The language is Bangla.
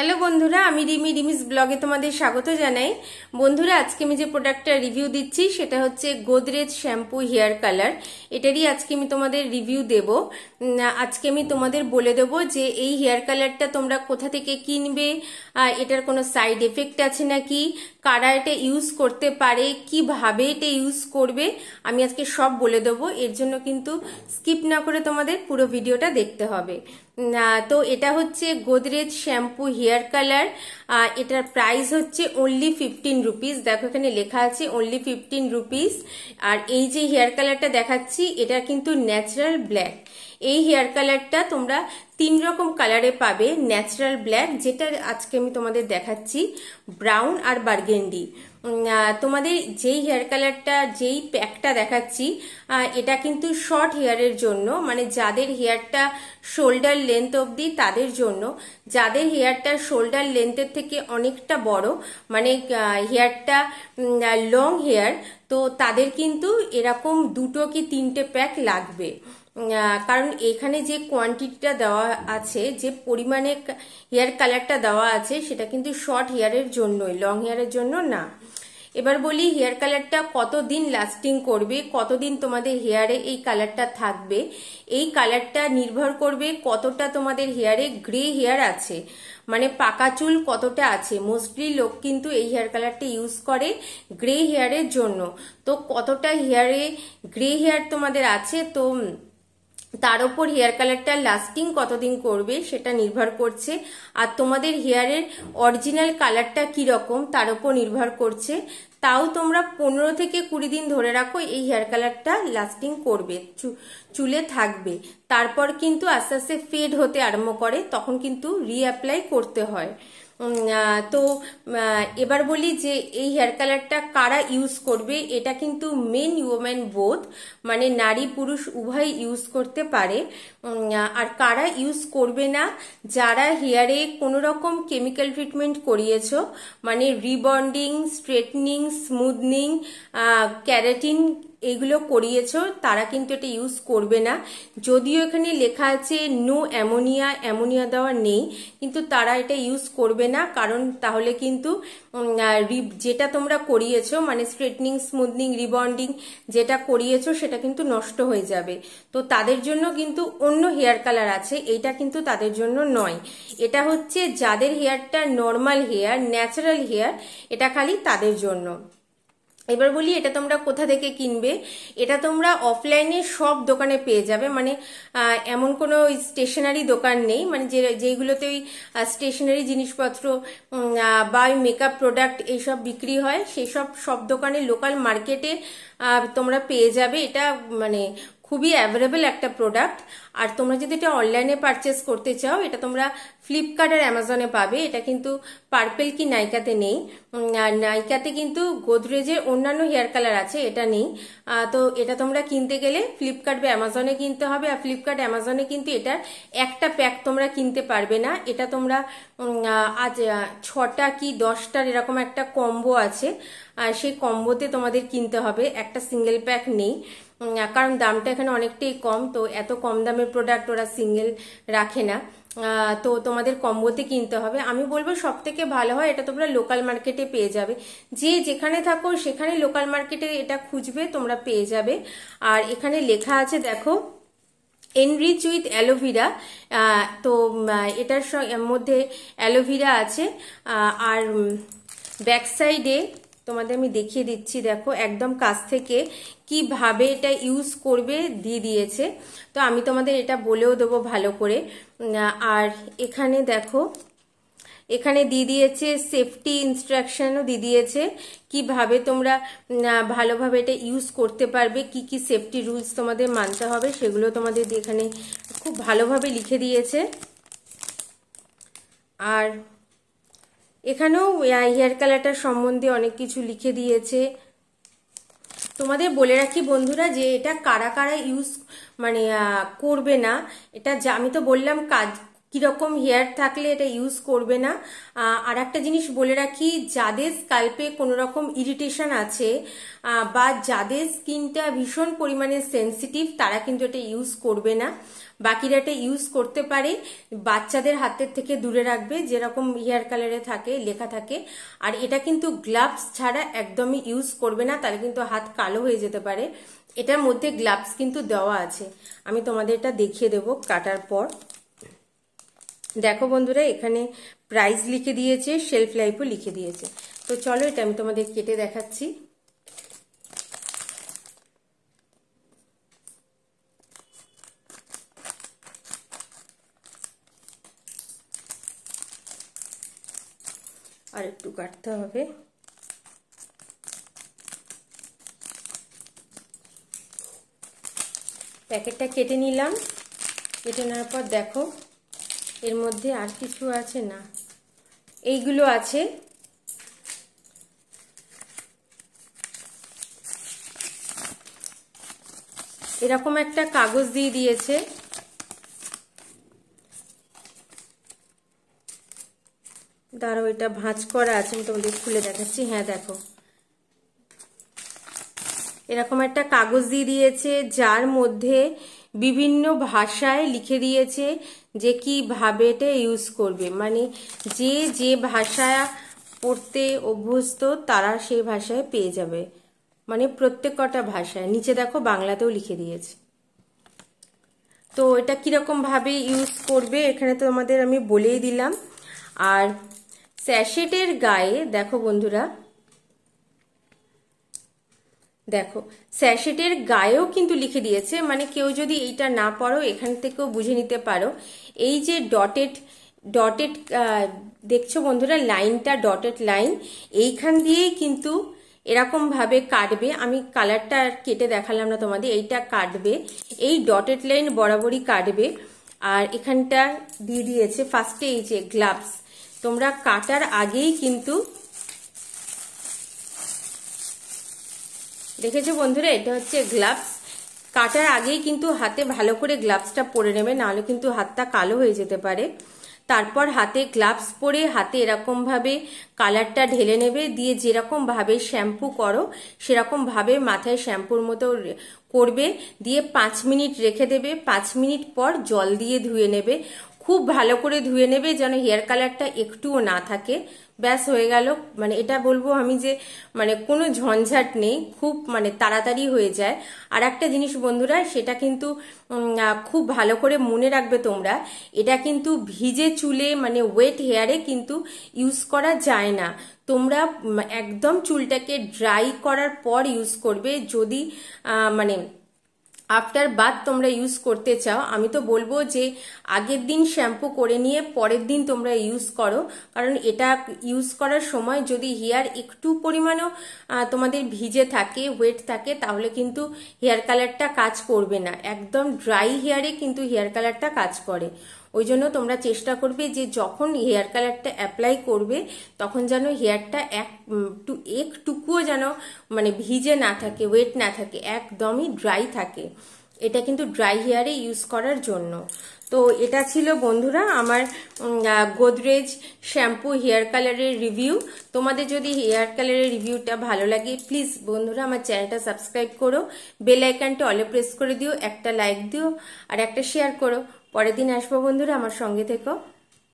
হ্যালো বন্ধুরা আমি রিমি রিমিস ব্লগে তোমাদের স্বাগত জানাই বন্ধুরা আজকে আমি যে প্রোডাক্টটা রিভিউ দিচ্ছি সেটা হচ্ছে গোদরেজ শ্যাম্পু হেয়ার কালার এটারই আজকে আমি তোমাদের রিভিউ দেব আজকে আমি তোমাদের বলে দেব যে এই হেয়ার কালারটা তোমরা কোথা থেকে কিনবে এটার কোনো সাইড এফেক্ট আছে নাকি কারা এটা ইউজ করতে পারে কিভাবে এটা ইউজ করবে আমি আজকে সব বলে দেবো এর জন্য কিন্তু স্কিপ না করে তোমাদের পুরো ভিডিওটা দেখতে হবে তো এটা হচ্ছে গোদরেজ শ্যাম্পু হেয়ার কালার এটার প্রাইস হচ্ছে অনলি ফিফটিন রুপিস দেখো এখানে লেখা আছে অনলি ফিফটিন রুপিস আর এই যে হেয়ার কালারটা দেখাচ্ছি এটা কিন্তু ন্যাচারাল ব্ল্যাক এই হেয়ার কালারটা তোমরা তিন রকম কালারে পাবে ন্যাচারাল ব্ল্যাক যেটা আজকে আমি তোমাদের দেখাচ্ছি ব্রাউন আর বার্গেন্ডি তোমাদের যেই হেয়ার কালারটা যেই প্যাকটা দেখাচ্ছি এটা কিন্তু শর্ট হেয়ারের জন্য মানে যাদের হেয়ারটা শোল্ডার লেন্থ অবধি তাদের জন্য যাদের হেয়ারটা শোল্ডার লেন্থের থেকে অনেকটা বড় মানে হেয়ারটা লং হেয়ার তো তাদের কিন্তু এরকম দুটো কি তিনটে প্যাক লাগবে কারণ এখানে যে কোয়ান্টিটিটা দেওয়া আছে যে পরিমাণে হেয়ার কালারটা দেওয়া আছে সেটা কিন্তু শর্ট হেয়ারের জন্যই লং হেয়ারের জন্য না এবার বলি হেয়ার কালারটা কতদিন লাস্টিং করবে কতদিন তোমাদের হেয়ারে এই কালারটা থাকবে এই কালারটা নির্ভর করবে কতটা তোমাদের হেয়ারে গ্রে হেয়ার আছে মানে পাকা চুল কতটা আছে মোস্টলি লোক কিন্তু এই হেয়ার কালারটা ইউজ করে গ্রে হেয়ারের জন্য তো কতটা হেয়ারে গ্রে হেয়ার তোমাদের আছে তো তার উপর হেয়ার কালারটা লাস্টিং কতদিন করবে সেটা নির্ভর করছে আর তোমাদের হেয়ারের অরিজিনাল কালারটা কীরকম তার উপর নির্ভর করছে তাও তোমরা পনেরো থেকে কুড়ি দিন ধরে রাখো এই হেয়ার কালারটা লাস্টিং করবে চুলে থাকবে তারপর কিন্তু আস্তে আস্তে ফেড হতে আরম্ভ করে তখন কিন্তু রিঅ্যাপ্লাই করতে হয় তো এবার বলি যে এই হেয়ার কালারটা কারা ইউজ করবে এটা কিন্তু মেন উওমেন বোধ মানে নারী পুরুষ উভয় ইউজ করতে পারে আর কারা ইউজ করবে না যারা হেয়ারে কোনো রকম কেমিক্যাল ট্রিটমেন্ট করিয়েছ মানে রিবন্ডিং স্ট্রেটনিং স্মুথনিং ক্যারাটিন এগুলো করিয়েছ তারা কিন্তু এটা ইউজ করবে না যদিও এখানে লেখা আছে নো অ্যামোনিয়া অ্যামোনিয়া দেওয়া নেই কিন্তু তারা এটা ইউজ করবে না কারণ তাহলে কিন্তু যেটা তোমরা করিয়েছ মানে স্ট্রেটনিং স্মুথনিং রিবন্ডিং যেটা করিয়েছ সেটা কিন্তু নষ্ট হয়ে যাবে তো তাদের জন্য কিন্তু অন্য হেয়ার কালার আছে এটা কিন্তু তাদের জন্য নয় এটা হচ্ছে যাদের হেয়ারটা নর্মাল হেয়ার ন্যাচারাল হেয়ার এটা খালি তাদের জন্য এবার বলি এটা তোমরা কোথা থেকে কিনবে এটা তোমরা অফলাইনে সব দোকানে পেয়ে যাবে মানে এমন কোনো ওই স্টেশনারি দোকান নেই মানে যে যেইগুলোতে ওই স্টেশনারি জিনিসপত্র বা ওই মেকআপ প্রোডাক্ট এইসব বিক্রি হয় সেই সব সব দোকানে লোকাল মার্কেটে তোমরা পেয়ে যাবে এটা মানে খুবই অ্যাভেলেবেল একটা প্রোডাক্ট আর তোমরা যদি এটা অনলাইনে পারচেস করতে চাও এটা তোমরা ফ্লিপকার্ট আর অ্যামাজনে পাবে এটা কিন্তু পার্পেল কি নাইকাতে নেই আর নাইকাতে কিন্তু গোদরেজের অন্যান্য হেয়ার কালার আছে এটা নেই তো এটা তোমরা কিনতে গেলে ফ্লিপকার্ট বা অ্যামাজনে কিনতে হবে আর ফ্লিপকার্ট অ্যামাজনে কিন্তু এটার একটা প্যাক তোমরা কিনতে পারবে না এটা তোমরা আজ ছটা কি দশটার এরকম একটা কম্বো আছে আর সেই কম্বোতে তোমাদের কিনতে হবে একটা সিঙ্গেল প্যাক নেই কারণ দামটা এখানে অনেকটাই কম তো এত কম দামের প্রোডাক্ট ওরা সিঙ্গেল রাখে না তো তোমাদের কম্বোতে কিনতে হবে আমি বলবো সব থেকে ভালো হয় এটা তোমরা লোকাল মার্কেটে পেয়ে যাবে যে যেখানে থাকো সেখানে লোকাল মার্কেটে এটা খুঁজবে তোমরা পেয়ে যাবে আর এখানে লেখা আছে দেখো এনরিচ উইথ অ্যালোভেরা তো এটার মধ্যে অ্যালোভেরা আছে আর ব্যাক সাইডে তোমাদের আমি দেখিয়ে দিচ্ছি দেখো একদম কাছ থেকে কিভাবে এটা ইউজ করবে দিয়ে দিয়েছে তো আমি তোমাদের এটা বলেও দেবো ভালো করে আর এখানে দেখো এখানে দিয়ে দিয়েছে সেফটি ইনস্ট্রাকশানও দিয়ে দিয়েছে কিভাবে তোমরা ভালোভাবে এটা ইউজ করতে পারবে কি কি সেফটি রুলস তোমাদের মানতে হবে সেগুলো তোমাদের এখানে খুব ভালোভাবে লিখে দিয়েছে আর এখানেও হেয়ার কালারটার সম্বন্ধে অনেক কিছু লিখে দিয়েছে তোমাদের বলে রাখি বন্ধুরা যে এটা কারা কারা ইউজ মানে করবে না এটা আমি তো বললাম কাজ কীরকম হেয়ার থাকলে এটা ইউজ করবে না আর একটা জিনিস বলে রাখি যাদের স্কাল্পে কোনো রকম ইরিটেশন আছে বা যাদের স্কিনটা ভীষণ পরিমাণে সেন্সিটিভ তারা কিন্তু এটা ইউজ করবে না বাকিরা এটা ইউজ করতে পারে বাচ্চাদের হাতের থেকে দূরে রাখবে যেরকম হেয়ার কালারে থাকে লেখা থাকে আর এটা কিন্তু গ্লাভস ছাড়া একদমই ইউজ করবে না তাহলে কিন্তু হাত কালো হয়ে যেতে পারে এটার মধ্যে গ্লাভস কিন্তু দেওয়া আছে আমি তোমাদের এটা দেখিয়ে দেবো কাটার পর দেখো বন্ধুরা এখানে প্রাইস লিখে দিয়েছে সেলফ লাইফও লিখে দিয়েছে তো চলো এটা আমি তোমাদের কেটে দেখাচ্ছি আর একটু কাটতে হবে প্যাকেটটা কেটে নিলাম কেটে নেওয়ার পর দেখো এর মধ্যে আর কিছু আছে না এইগুলো আছে এরকম একটা কাগজ দিয়ে দিয়েছে দাঁড়ো এটা ভাঁজ করা আছে আমি তোমাদের খুলে দেখাচ্ছি হ্যাঁ দেখো এরকম একটা কাগজ দিয়ে দিয়েছে যার মধ্যে বিভিন্ন ভাষায় লিখে দিয়েছে যে কীভাবে এটা ইউজ করবে মানে যে যে ভাষা পড়তে অভ্যস্ত তারা সেই ভাষায় পেয়ে যাবে মানে প্রত্যেক কটা ভাষায় নিচে দেখো বাংলাতেও লিখে দিয়েছে তো এটা কীরকমভাবে ইউজ করবে এখানে তো আমাদের আমি বলেই দিলাম আর স্যাশেটের গায়ে দেখো বন্ধুরা দেখো স্যাশেটের গায়েও কিন্তু লিখে দিয়েছে মানে কেউ যদি এইটা না পড়ো এখান থেকেও বুঝে নিতে পারো এই যে ডটেড ডটেড দেখছো বন্ধুরা লাইনটা ডটেড লাইন এইখান দিয়েই কিন্তু এরকমভাবে কাটবে আমি কালারটা কেটে দেখালাম না তোমাদের এইটা কাটবে এই ডটেড লাইন বরাবরই কাটবে আর এখানটা দিয়ে দিয়েছে ফার্স্টে এই যে গ্লাভস তোমরা কাটার আগেই কিন্তু দেখেছো বন্ধুরা এটা হচ্ছে গ্লাভস কাটার আগেই কিন্তু হাতে ভালো করে গ্লাভসটা পরে নেবে নাহলে কিন্তু হাতটা কালো হয়ে যেতে পারে তারপর হাতে গ্লাভস পরে হাতে এরকমভাবে কালারটা ঢেলে নেবে দিয়ে যেরকমভাবে শ্যাম্পু করো সেরকমভাবে মাথায় শ্যাম্পুর মতো করবে দিয়ে পাঁচ মিনিট রেখে দেবে পাঁচ মিনিট পর জল দিয়ে ধুয়ে নেবে খুব ভালো করে ধুয়ে নেবে যেন হেয়ার কালারটা একটুও না থাকে ব্যাস হয়ে গেল মানে এটা বলবো আমি যে মানে কোনো ঝঞ্ঝাট নেই খুব মানে তাড়াতাড়ি হয়ে যায় আর একটা জিনিস বন্ধুরা সেটা কিন্তু খুব ভালো করে মনে রাখবে তোমরা এটা কিন্তু ভিজে চুলে মানে ওয়েট হেয়ারে কিন্তু ইউজ করা যায় না তোমরা একদম চুলটাকে ড্রাই করার পর ইউজ করবে যদি মানে আফটার বাদ তোমরা ইউজ করতে চাও আমি তো বলবো যে আগের দিন শ্যাম্পু করে নিয়ে পরের দিন তোমরা ইউজ করো কারণ এটা ইউজ করার সময় যদি হেয়ার একটু পরিমাণও তোমাদের ভিজে থাকে ওয়েট থাকে তাহলে কিন্তু হেয়ার কালারটা কাজ করবে না একদম ড্রাই হেয়ারে কিন্তু হেয়ার কালারটা কাজ করে ওই জন্য তোমরা চেষ্টা করবে যে যখন হেয়ার কালারটা অ্যাপ্লাই করবে তখন যেন হেয়ারটা এক একটুকুও যেন মানে ভিজে না থাকে ওয়েট না থাকে একদমই ড্রাই থাকে এটা কিন্তু ড্রাই হেয়ারে ইউজ করার জন্য তো এটা ছিল বন্ধুরা আমার গোদরেজ শ্যাম্পু হেয়ার কালারের রিভিউ তোমাদের যদি হেয়ার কালারের রিভিউটা ভালো লাগে প্লিজ বন্ধুরা আমার চ্যানেলটা সাবস্ক্রাইব করো বেল আইকনটা অলে প্রেস করে দিও একটা লাইক দিও আর একটা শেয়ার করো পরের দিন আসবো বন্ধুরা আমার সঙ্গে থেকো